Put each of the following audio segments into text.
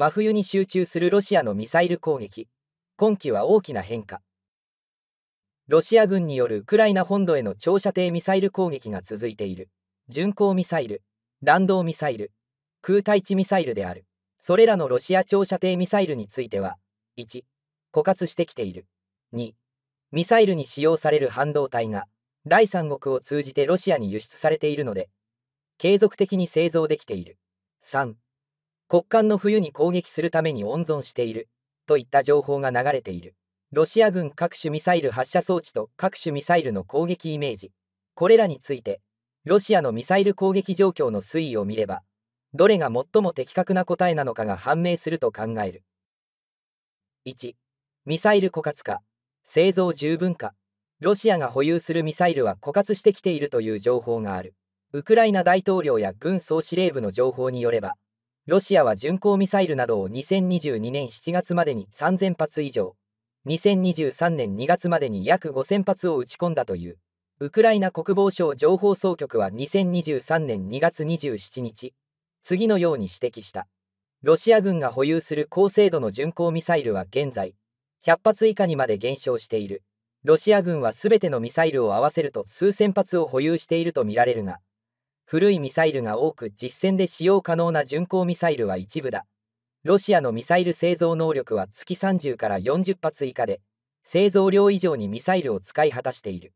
真冬に集中するロシアのミサイル攻撃今季は大きな変化ロシア軍によるウクライナ本土への長射程ミサイル攻撃が続いている巡航ミサイル弾道ミサイル空対地ミサイルであるそれらのロシア長射程ミサイルについては1枯渇してきている2ミサイルに使用される半導体が第三国を通じてロシアに輸出されているので継続的に製造できている3国間の冬に攻撃するために温存しているといった情報が流れているロシア軍各種ミサイル発射装置と各種ミサイルの攻撃イメージこれらについてロシアのミサイル攻撃状況の推移を見ればどれが最も的確な答えなのかが判明すると考える1ミサイル枯渇化製造十分化ロシアが保有するミサイルは枯渇してきているという情報があるウクライナ大統領や軍総司令部の情報によればロシアは巡航ミサイルなどを2022年7月までに3000発以上、2023年2月までに約5000発を撃ち込んだという。ウクライナ国防省情報総局は2023年2月27日、次のように指摘した。ロシア軍が保有する高精度の巡航ミサイルは現在、100発以下にまで減少している。ロシア軍はすべてのミサイルを合わせると数千発を保有しているとみられるが、古いミサイルが多く実戦で使用可能な巡航ミサイルは一部だ。ロシアのミサイル製造能力は月30から40発以下で、製造量以上にミサイルを使い果たしている。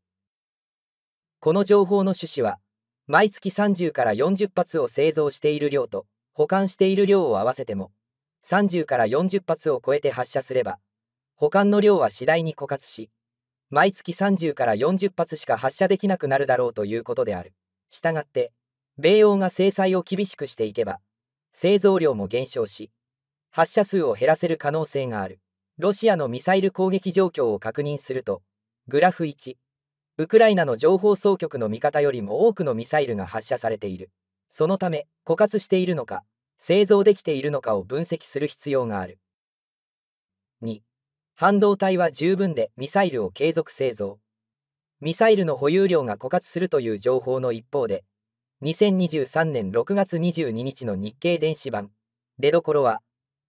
この情報の趣旨は、毎月30から40発を製造している量と保管している量を合わせても、30から40発を超えて発射すれば、保管の量は次第に枯渇し、毎月30から40発しか発射できなくなるだろうということである。したがって、米欧が制裁を厳しくしていけば、製造量も減少し、発射数を減らせる可能性がある。ロシアのミサイル攻撃状況を確認すると、グラフ1、ウクライナの情報総局の見方よりも多くのミサイルが発射されている。そのため、枯渇しているのか、製造できているのかを分析する必要がある。2、半導体は十分でミサイルを継続製造。ミサイルの保有量が枯渇するという情報の一方で、2023年6月22日の日経電子版出どころは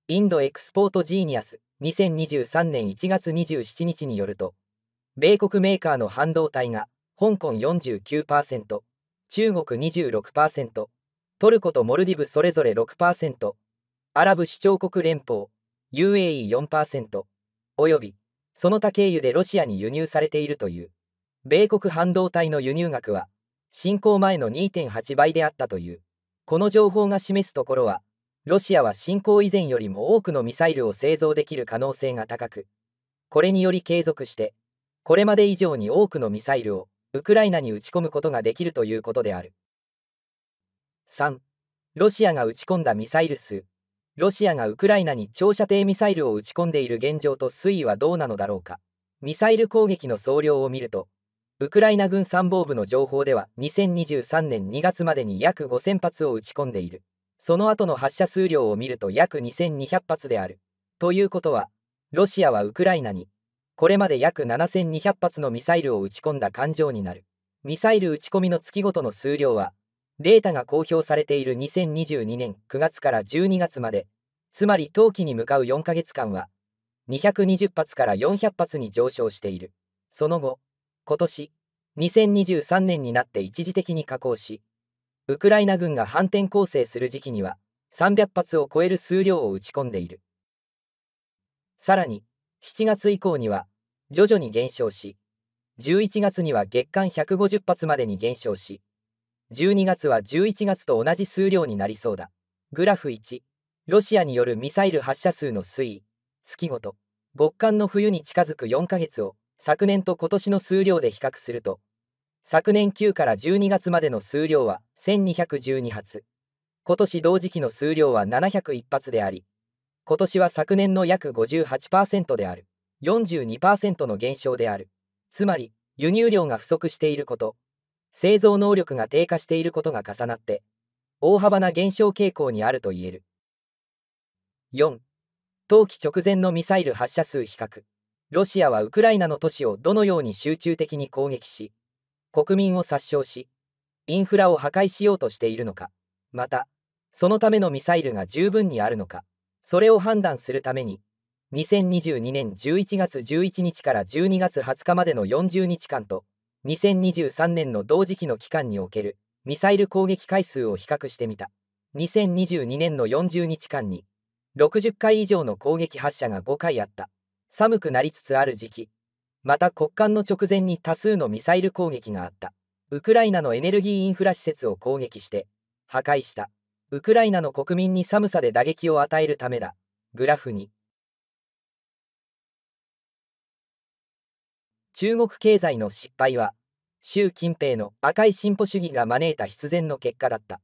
インドエクスポートジーニアス2023年1月27日によると米国メーカーの半導体が香港49%中国26%トルコとモルディブそれぞれ6%アラブ首長国連邦 UAE4% およびその他経由でロシアに輸入されているという米国半導体の輸入額は侵攻前の2.8倍であったというこの情報が示すところはロシアは侵攻以前よりも多くのミサイルを製造できる可能性が高くこれにより継続してこれまで以上に多くのミサイルをウクライナに撃ち込むことができるということである3ロシアが撃ち込んだミサイル数ロシアがウクライナに長射程ミサイルを撃ち込んでいる現状と推移はどうなのだろうかミサイル攻撃の総量を見るとウクライナ軍参謀部の情報では2023年2月までに約5000発を撃ち込んでいるその後の発射数量を見ると約2200発であるということはロシアはウクライナにこれまで約7200発のミサイルを撃ち込んだ感情になるミサイル撃ち込みの月ごとの数量はデータが公表されている2022年9月から12月までつまり冬季に向かう4ヶ月間は220発から400発に上昇しているその後今年2023年になって一時的に下降しウクライナ軍が反転攻勢する時期には300発を超える数量を打ち込んでいるさらに7月以降には徐々に減少し11月には月間150発までに減少し12月は11月と同じ数量になりそうだグラフ1ロシアによるミサイル発射数の推移月ごと極寒の冬に近づく4ヶ月を昨年と今年の数量で比較すると昨年9から12月までの数量は1212発今年同時期の数量は701発であり今年は昨年の約58%である42%の減少であるつまり輸入量が不足していること製造能力が低下していることが重なって大幅な減少傾向にあると言える4冬季直前のミサイル発射数比較ロシアはウクライナの都市をどのように集中的に攻撃し、国民を殺傷し、インフラを破壊しようとしているのか、また、そのためのミサイルが十分にあるのか、それを判断するために、2022年11月11日から12月20日までの40日間と、2023年の同時期の期間におけるミサイル攻撃回数を比較してみた。2022年の40日間に、60回以上の攻撃発射が5回あった。寒くなりつつある時期また国間の直前に多数のミサイル攻撃があったウクライナのエネルギーインフラ施設を攻撃して破壊したウクライナの国民に寒さで打撃を与えるためだグラフに中国経済の失敗は習近平の赤い進歩主義が招いた必然の結果だった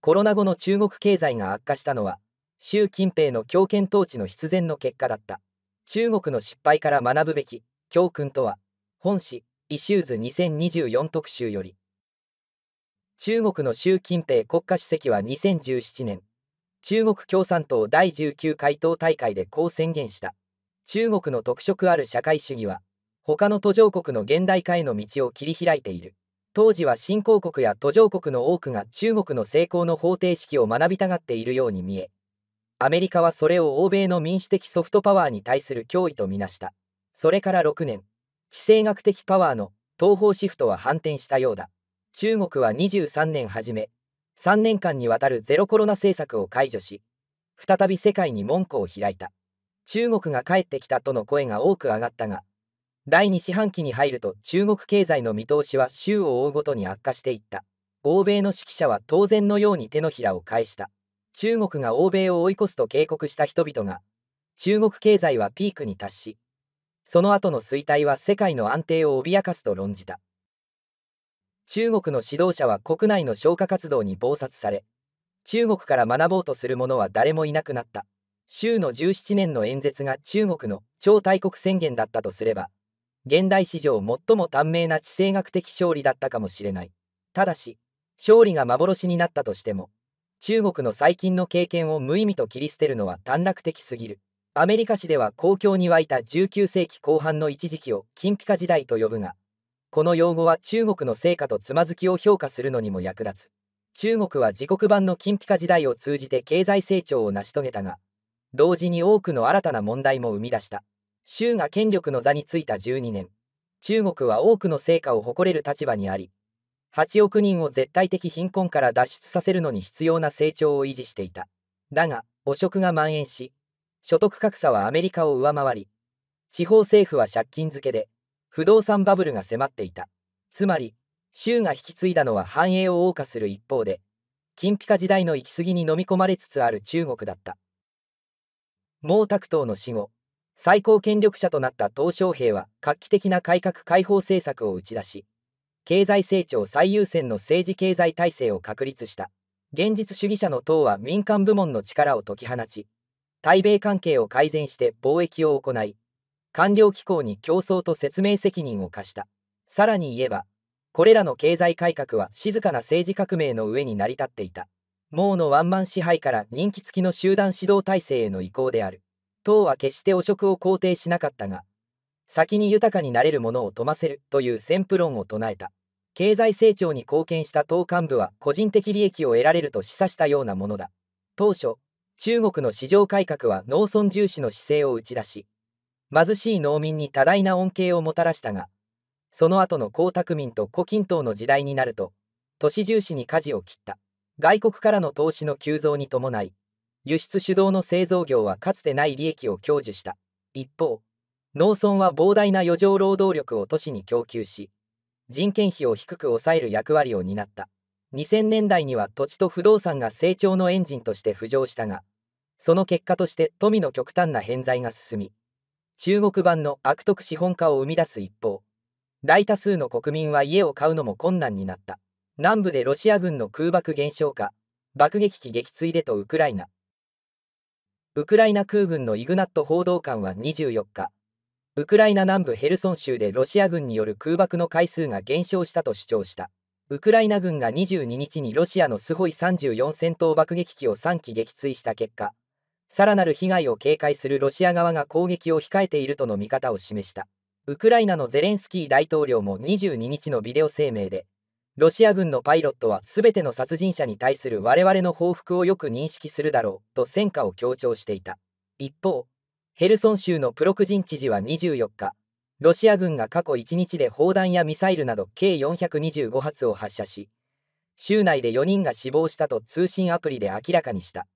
コロナ後の中国経済が悪化したのは習近平の強権統治の必然の結果だった中国の失敗から学ぶべき教訓とは本誌イシューズ2024特集より中国の習近平国家主席は2017年中国共産党第19回党大会でこう宣言した中国の特色ある社会主義は他の途上国の現代化への道を切り開いている当時は新興国や途上国の多くが中国の成功の方程式を学びたがっているように見えアメリカはそれを欧米の民主的ソフトパワーに対する脅威とみなしたそれから6年地政学的パワーの東方シフトは反転したようだ中国は23年初め3年間にわたるゼロコロナ政策を解除し再び世界に門戸を開いた中国が帰ってきたとの声が多く上がったが第2四半期に入ると中国経済の見通しは週を追うごとに悪化していった欧米の指揮者は当然のように手のひらを返した中国が欧米を追い越すと警告した人々が、中国経済はピークに達し、その後の衰退は世界の安定を脅かすと論じた。中国の指導者は国内の消火活動に暴殺され、中国から学ぼうとする者は誰もいなくなった。州の17年の演説が中国の超大国宣言だったとすれば、現代史上最も短命な地政学的勝利だったかもしれない。ただし、勝利が幻になったとしても、中国の最近の経験を無意味と切り捨てるのは短絡的すぎる。アメリカ史では公共に沸いた19世紀後半の一時期を金ピカ時代と呼ぶが、この用語は中国の成果とつまずきを評価するのにも役立つ。中国は自国版の金ピカ時代を通じて経済成長を成し遂げたが、同時に多くの新たな問題も生み出した。州が権力の座についた12年、中国は多くの成果を誇れる立場にあり、8億人を絶対的貧困から脱出させるのに必要な成長を維持していた。だが、汚職が蔓延し、所得格差はアメリカを上回り、地方政府は借金漬けで、不動産バブルが迫っていた。つまり、州が引き継いだのは繁栄を謳歌する一方で、金ピカ時代の行き過ぎに飲み込まれつつある中国だった。毛沢東の死後、最高権力者となった鄧小平は画期的な改革開放政策を打ち出し、経済成長最優先の政治経済体制を確立した現実主義者の党は民間部門の力を解き放ち対米関係を改善して貿易を行い官僚機構に競争と説明責任を課したさらに言えばこれらの経済改革は静かな政治革命の上に成り立っていた毛のワンマン支配から人気付きの集団指導体制への移行である党は決して汚職を肯定しなかったが先に豊かになれるものを富ませるという先プ論を唱えた経済成長に貢献した党幹部は個人的利益を得られると示唆したようなものだ当初中国の市場改革は農村重視の姿勢を打ち出し貧しい農民に多大な恩恵をもたらしたがその後の江沢民と胡錦涛の時代になると都市重視に舵を切った外国からの投資の急増に伴い輸出主導の製造業はかつてない利益を享受した一方農村は膨大な余剰労働力を都市に供給し人件費を低く抑える役割を担った2000年代には土地と不動産が成長のエンジンとして浮上したがその結果として富の極端な偏在が進み中国版の悪徳資本家を生み出す一方大多数の国民は家を買うのも困難になった南部でロシア軍の空爆減少か爆撃機撃墜でとウクライナウクライナ空軍のイグナット報道官は24日ウクライナ南部ヘルソン州でロシア軍による空爆の回数が減少したと主張した。ウクライナ軍が22日にロシアのスホイ34戦闘爆撃機を3機撃墜した結果、さらなる被害を警戒するロシア側が攻撃を控えているとの見方を示した。ウクライナのゼレンスキー大統領も22日のビデオ声明で、ロシア軍のパイロットは全ての殺人者に対する我々の報復をよく認識するだろうと戦果を強調していた。一方、ヘルソン州のプロクジン知事は24日、ロシア軍が過去1日で砲弾やミサイルなど計425発を発射し、州内で4人が死亡したと通信アプリで明らかにした。